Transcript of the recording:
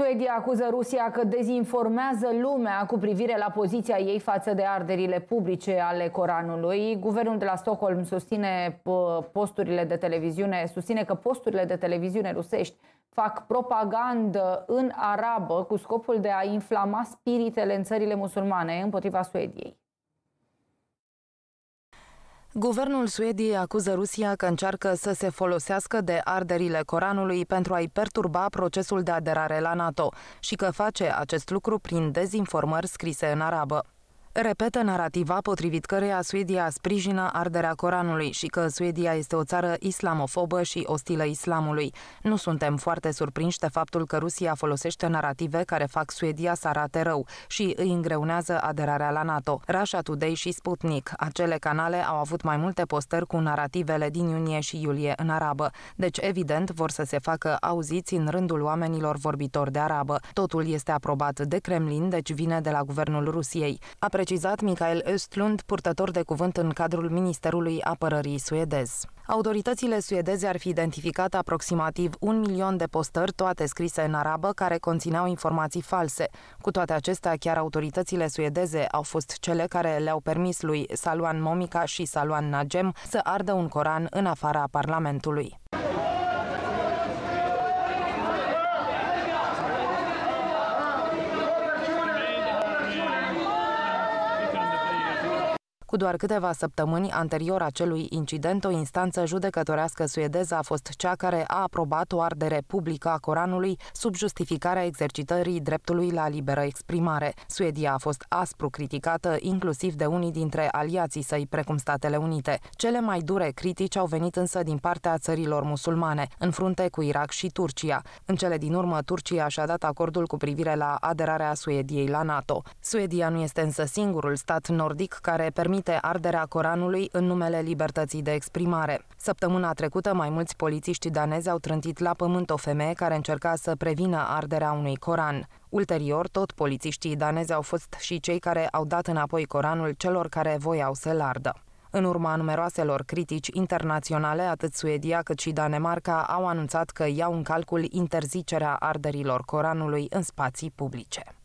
Suedia acuză Rusia că dezinformează lumea cu privire la poziția ei față de arderile publice ale Coranului. Guvernul de la Stockholm susține uh, posturile de televiziune, susține că posturile de televiziune rusești fac propagandă în arabă cu scopul de a inflama spiritele în țările musulmane împotriva Suediei. Guvernul Suediei acuză Rusia că încearcă să se folosească de arderile Coranului pentru a-i perturba procesul de aderare la NATO și că face acest lucru prin dezinformări scrise în arabă. Repetă narrativa potrivit căreia Suedia sprijină arderea Coranului și că Suedia este o țară islamofobă și ostilă islamului. Nu suntem foarte surprinși de faptul că Rusia folosește narrative care fac Suedia să arate rău și îi îngreunează aderarea la NATO. Russia Today și Sputnik, acele canale au avut mai multe postări cu narrativele din iunie și iulie în arabă, deci evident vor să se facă auziți în rândul oamenilor vorbitori de arabă. Totul este aprobat de Kremlin, deci vine de la guvernul Rusiei. Apre precizat Michael Östlund, purtător de cuvânt în cadrul Ministerului Apărării suedez. Autoritățile suedeze ar fi identificat aproximativ un milion de postări, toate scrise în arabă, care conțineau informații false. Cu toate acestea, chiar autoritățile suedeze au fost cele care le-au permis lui Saluan Momica și Saluan Najem să ardă un Coran în afara Parlamentului. Cu doar câteva săptămâni anterior acelui incident, o instanță judecătorească suedeză a fost cea care a aprobat o ardere publică a Coranului sub justificarea exercitării dreptului la liberă exprimare. Suedia a fost aspru criticată inclusiv de unii dintre aliații săi, precum Statele Unite. Cele mai dure critici au venit însă din partea țărilor musulmane, în frunte cu Irak și Turcia. În cele din urmă, Turcia și-a dat acordul cu privire la aderarea Suediei la NATO. Suedia nu este însă singurul stat nordic care permite permite arderea Coranului în numele libertății de exprimare. Săptămâna trecută, mai mulți polițiști danezi au trântit la pământ o femeie care încerca să prevină arderea unui Coran. Ulterior, tot polițiștii danezi au fost și cei care au dat înapoi Coranul celor care voiau să-l ardă. În urma numeroaselor critici internaționale, atât Suedia cât și Danemarca au anunțat că iau în calcul interzicerea arderilor Coranului în spații publice.